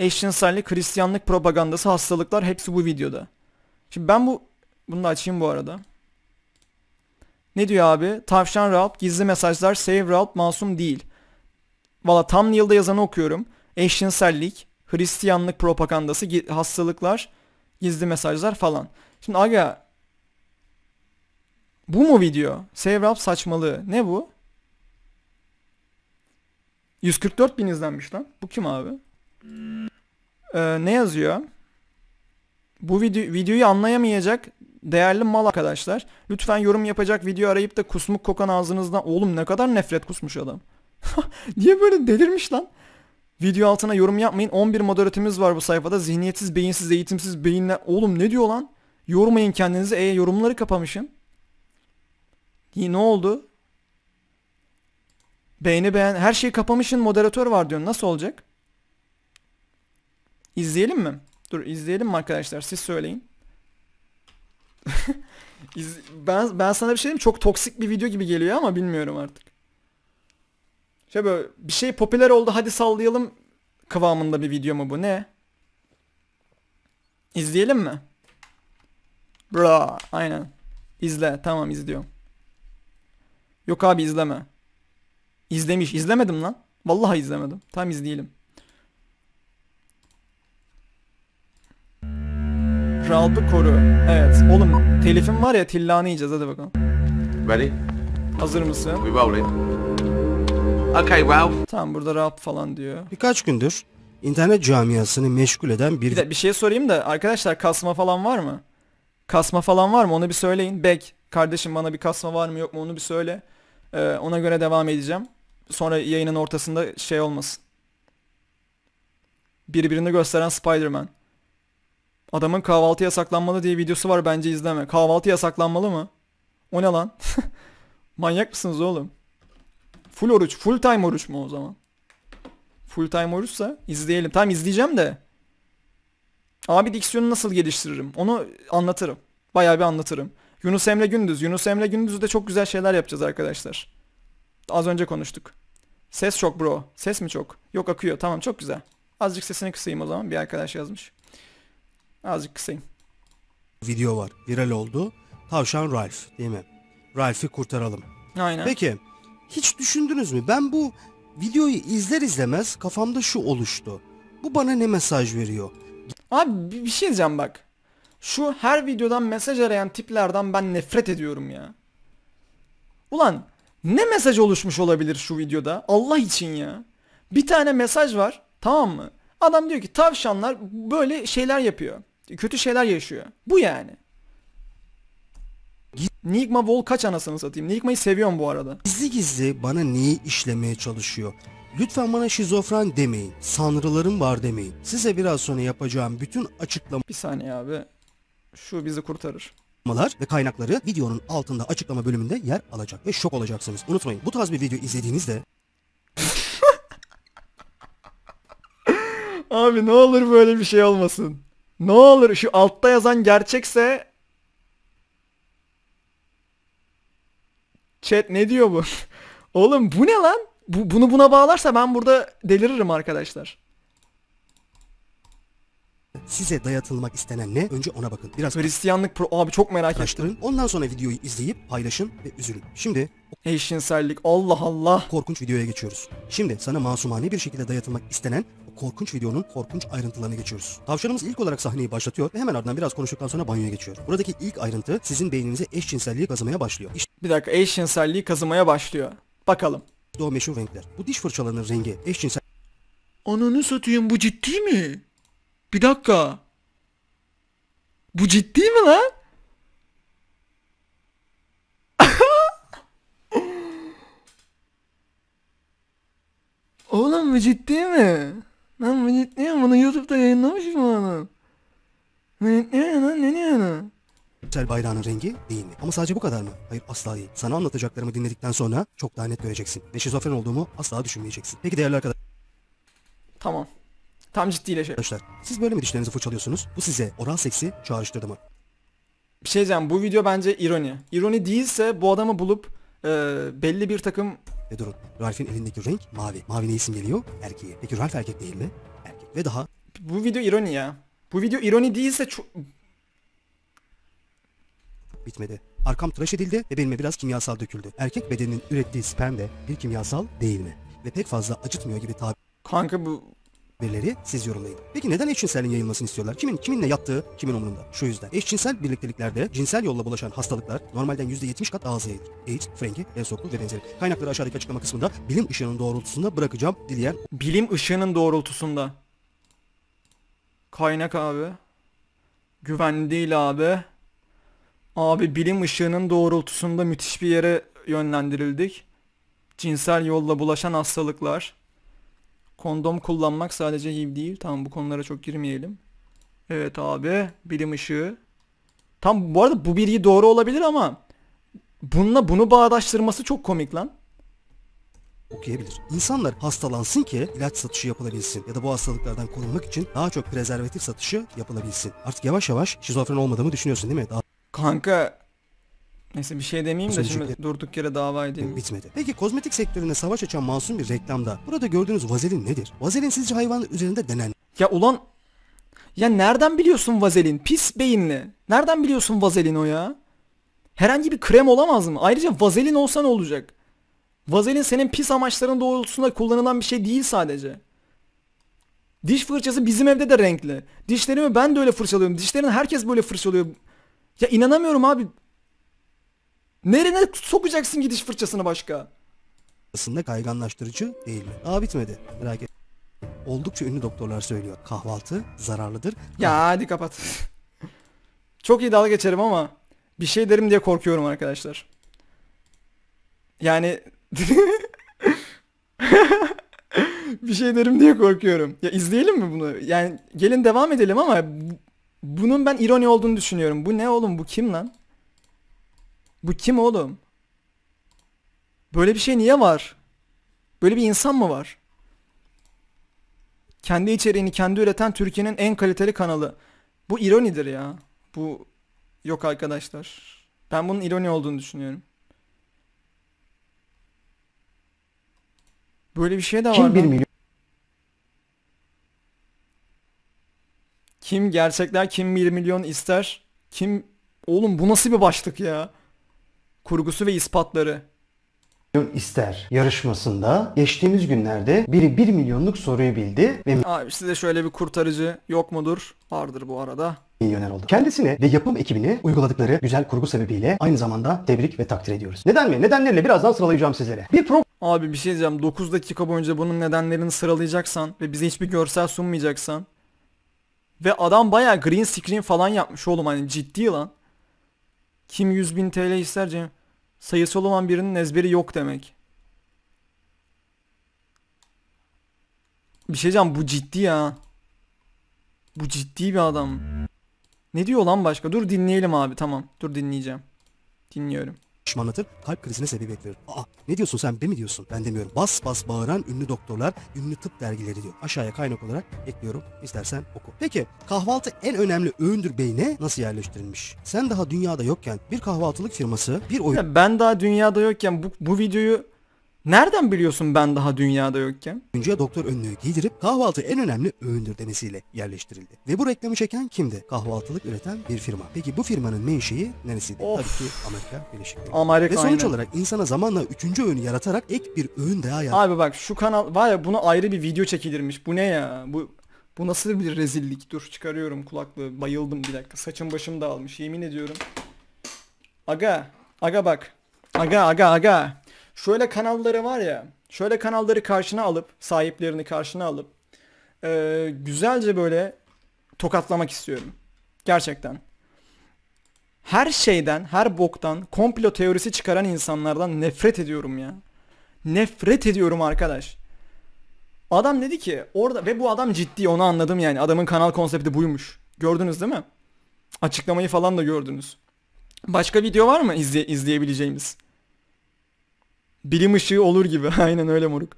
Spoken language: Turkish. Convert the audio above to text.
eşcinsellik, Hristiyanlık propagandası, hastalıklar hepsi bu videoda. Şimdi ben bu bunu da açayım bu arada. Ne diyor abi? Tavşan Ralph, gizli mesajlar, Save Ralph masum değil. Valla tam yılda yazanı okuyorum. Eşcinsellik, Hristiyanlık propagandası, hastalıklar, gizli mesajlar falan. Şimdi aga bu mu video? Save Ralph saçmalığı. Ne bu? 144 bin izlenmiş lan. Bu kim abi? Ee, ne yazıyor? Bu video, videoyu anlayamayacak değerli mal arkadaşlar. Lütfen yorum yapacak video arayıp da kusmuk kokan ağzınızdan oğlum ne kadar nefret kusmuş adam. Niye böyle delirmiş lan? Video altına yorum yapmayın. 11 moderatimiz var bu sayfada. Zihniyetsiz, beyinsiz, eğitimsiz beyinler. Oğlum ne diyor lan? Yormayın kendinizi. E yorumları kapamışım. İyi ne oldu? Beğeni beğen. Her şeyi kapamışın moderatör var diyor. Nasıl olacak? İzleyelim mi? Dur izleyelim mi arkadaşlar? Siz söyleyin. ben ben sana bir şey diyeyim çok toksik bir video gibi geliyor ama bilmiyorum artık. Şey böyle bir şey popüler oldu hadi sallayalım kıvamında bir video mu bu ne? İzleyelim mi? Bra, aynen. İzle, tamam izliyorum. Yok abi izleme. İzlemiş, izlemedim lan. Vallahi izlemedim. Tam izleyelim. Rahatlık koru. Evet. Oğlum telifim var ya tillanı yiyeceğiz hadi bakalım. Ready? Hazır mısın? We roll it. Okay wow. Tamam burada rap falan diyor. Birkaç gündür internet camiasını meşgul eden bir... Bir, de, bir şey sorayım da arkadaşlar kasma falan var mı? Kasma falan var mı onu bir söyleyin. Bek kardeşim bana bir kasma var mı yok mu onu bir söyle. Ee, ona göre devam edeceğim. Sonra yayının ortasında şey olmasın. Birbirini gösteren Spider-Man. Adamın kahvaltı yasaklanmalı diye videosu var bence izleme. Kahvaltı yasaklanmalı mı? O ne lan? Manyak mısınız oğlum? Full oruç, full time oruç mu o zaman? Full time oruçsa izleyelim. Tam izleyeceğim de. Abi diksiyonu nasıl geliştiririm? Onu anlatırım. Bayağı bir anlatırım. Yunus Emre Gündüz. Yunus Emre Gündüz'de çok güzel şeyler yapacağız arkadaşlar. Az önce konuştuk. Ses çok bro. Ses mi çok? Yok akıyor. Tamam çok güzel. Azıcık sesini kısayım o zaman. Bir arkadaş yazmış. Azıcık kısayım. Video var. Viral oldu. Tavşan Ralph değil mi? Ralph'i kurtaralım. Aynen. Peki hiç düşündünüz mü? Ben bu videoyu izler izlemez kafamda şu oluştu. Bu bana ne mesaj veriyor? Abi bir şey diyeceğim bak. Şu her videodan mesaj arayan tiplerden ben nefret ediyorum ya. Ulan ne mesaj oluşmuş olabilir şu videoda? Allah için ya. Bir tane mesaj var tamam mı? Adam diyor ki tavşanlar böyle şeyler yapıyor kötü şeyler yaşıyor. Bu yani. Nigma Vol kaç anasını satayım. Nigma'yı seviyorum bu arada. Gizli gizli bana neyi işlemeye çalışıyor? Lütfen bana şizofren demeyin. Sanrılarım var demeyin. Size biraz sonra yapacağım bütün açıklama... Bir saniye abi. Şu bizi kurtarır açıklamalar ve kaynakları videonun altında açıklama bölümünde yer alacak ve şok olacaksınız. Unutmayın bu tarz bir video izlediğinizde Abi ne olur böyle bir şey olmasın. Ne olur şu altta yazan gerçekse Chat ne diyor bu? Oğlum bu ne lan? Bu, bunu buna bağlarsa ben burada deliririm arkadaşlar. Size dayatılmak istenen ne? Önce ona bakın. Biraz Hristiyanlık pro... Abi çok merak ettim. Ondan sonra videoyu izleyip paylaşın ve üzülün. Şimdi Eşcinsellik Allah Allah. korkunç videoya geçiyoruz. Şimdi sana masumane bir şekilde dayatılmak istenen korkunç videonun korkunç ayrıntılarına geçiyoruz. Tavşanımız ilk olarak sahneyi başlatıyor ve hemen ardından biraz konuştuktan sonra banyoya geçiyor. Buradaki ilk ayrıntı sizin beyninize eşcinselliği kazımaya başlıyor. İşte Bir dakika eşcinselliği kazımaya başlıyor. Bakalım. o meşhur renkler. Bu diş fırçalarının rengi eşcinsel Ananı satayım bu ciddi mi? Bir dakika. Bu ciddi mi lan? Oğlum bu ciddi mi? Lan millet ne ya bunu YouTube'da yayınlamış mı onu? Millet ne ya lan ne ne ya lan? Türksel bayrağının rengi değil mi? Ama sadece bu kadar mı? Hayır asla değil. Sana anlatacaklarımı dinledikten sonra çok daha net göreceksin. Ve şizofren olduğumu asla düşünmeyeceksin. Peki değerli arkadaşlar. Tamam. Tam ciddileşelim. Arkadaşlar siz böyle mi dişlerinizi fırçalıyorsunuz? Bu size oral seksi çağrıştırdı mı? Bir şey diyeceğim bu video bence ironi. İroni değilse bu adamı bulup e, belli bir takım ve durun. Ralph'in elindeki renk mavi. Mavi isim geliyor? Erkeği. Peki Ralph erkek değil mi? Erkek. Ve daha. Bu video ironi ya. Bu video ironi değilse çok... Bitmedi. Arkam tıraş edildi ve benimle biraz kimyasal döküldü. Erkek bedeninin ürettiği sperm de bir kimyasal değil mi? Ve pek fazla acıtmıyor gibi tabi... Kanka bu verileri siz yorumlayın. Peki neden eşcinselin yayılmasını istiyorlar? Kimin kiminle yattığı kimin umurunda? Şu yüzden. Eşcinsel birlikteliklerde cinsel yolla bulaşan hastalıklar normalden %70 kat daha hızlı yayılır. AIDS, Frenki, el ve benzeri. Kaynakları aşağıdaki açıklama kısmında bilim ışığının doğrultusunda bırakacağım dileyen... Bilim ışığının doğrultusunda. Kaynak abi. Güven değil abi. Abi bilim ışığının doğrultusunda müthiş bir yere yönlendirildik. Cinsel yolla bulaşan hastalıklar. Kondom kullanmak sadece HIV değil. Tamam bu konulara çok girmeyelim. Evet abi bilim ışığı. Tam bu arada bu bilgi doğru olabilir ama bununla bunu bağdaştırması çok komik lan okuyabilir. İnsanlar hastalansın ki ilaç satışı yapılabilsin ya da bu hastalıklardan korunmak için daha çok prezervatif satışı yapılabilsin. Artık yavaş yavaş şizofren olmadığımı düşünüyorsun değil mi? Daha... Kanka Neyse bir şey demeyeyim de şimdi durduk yere dava edeyim. bitmedi. Peki kozmetik sektöründe savaş açan masum bir reklamda burada gördüğünüz vazelin nedir? Vazelin sizce hayvan üzerinde denen Ya ulan ya nereden biliyorsun vazelin? Pis beyinli. Nereden biliyorsun vazelin o ya? Herhangi bir krem olamaz mı? Ayrıca vazelin olsa ne olacak? Vazelin senin pis amaçların doğrultusunda kullanılan bir şey değil sadece. Diş fırçası bizim evde de renkli. Dişlerimi ben de öyle fırçalıyorum. Dişlerini herkes böyle fırçalıyor. Ya inanamıyorum abi. Nerine sokacaksın gidiş fırçasını başka? Aslında kayganlaştırıcı değil mi? Aa bitmedi. Merak et. Oldukça ünlü doktorlar söylüyor. Kahvaltı zararlıdır. Ya hadi kapat. Çok iyi dalga geçerim ama bir şey derim diye korkuyorum arkadaşlar. Yani bir şey derim diye korkuyorum. Ya izleyelim mi bunu? Yani gelin devam edelim ama bunun ben ironi olduğunu düşünüyorum. Bu ne oğlum bu kim lan? Bu kim oğlum? Böyle bir şey niye var? Böyle bir insan mı var? Kendi içeriğini kendi üreten Türkiye'nin en kaliteli kanalı. Bu ironidir ya. Bu yok arkadaşlar. Ben bunun ironi olduğunu düşünüyorum. Böyle bir şey de Kim var. Kim 1 milyon? Kim gerçekler kim 1 milyon ister? Kim oğlum bu nasıl bir başlık ya? kurgusu ve ispatları ister yarışmasında geçtiğimiz günlerde biri 1 milyonluk soruyu bildi ve Abi size şöyle bir kurtarıcı yok mudur? Vardır bu arada. milyoner oldu. Kendisini ve yapım ekibini uyguladıkları güzel kurgu sebebiyle aynı zamanda tebrik ve takdir ediyoruz. Neden mi? Nedenleriyle birazdan sıralayacağım sizlere. Bir pro Abi bir şey diyeceğim 9 dakika boyunca bunun nedenlerini sıralayacaksan ve bize hiçbir görsel sunmayacaksan ve adam bayağı green screen falan yapmış oğlum hani ciddi lan. Kim bin TL ister canım? sayısı olan birinin ezberi yok demek. Bir şey canım bu ciddi ya. Bu ciddi bir adam. Ne diyor lan başka? Dur dinleyelim abi tamam. Dur dinleyeceğim. Dinliyorum şişmanlatır, kalp krizine sebebiyet verir. Aa ne diyorsun sen be mi diyorsun? Ben demiyorum. Bas bas bağıran ünlü doktorlar, ünlü tıp dergileri diyor. Aşağıya kaynak olarak ekliyorum. İstersen oku. Peki kahvaltı en önemli öğündür beyne nasıl yerleştirilmiş? Sen daha dünyada yokken bir kahvaltılık firması bir oyun... Ben daha dünyada yokken bu, bu videoyu Nereden biliyorsun ben daha dünyada yokken? Oyuncuya doktor önlüğü giydirip kahvaltı en önemli öğündür demesiyle yerleştirildi. Ve bu reklamı çeken kimdi? Kahvaltılık üreten bir firma. Peki bu firmanın menşei neresiydi? Of. Tabii ki Amerika Birleşik Devletleri. Amerika Ve sonuç aynen. olarak insana zamanla üçüncü öğünü yaratarak ek bir öğün daha yarattı. Abi bak şu kanal var ya buna ayrı bir video çekilirmiş. Bu ne ya? Bu bu nasıl bir rezillik? Dur çıkarıyorum kulaklığı. Bayıldım bir dakika. Saçım başım dağılmış. Yemin ediyorum. Aga. Aga bak. Aga aga aga şöyle kanalları var ya şöyle kanalları karşına alıp sahiplerini karşına alıp e, güzelce böyle tokatlamak istiyorum. Gerçekten. Her şeyden, her boktan komplo teorisi çıkaran insanlardan nefret ediyorum ya. Nefret ediyorum arkadaş. Adam dedi ki orada ve bu adam ciddi onu anladım yani. Adamın kanal konsepti buymuş. Gördünüz değil mi? Açıklamayı falan da gördünüz. Başka video var mı izleye izleyebileceğimiz? Bilim ışığı olur gibi. Aynen öyle moruk.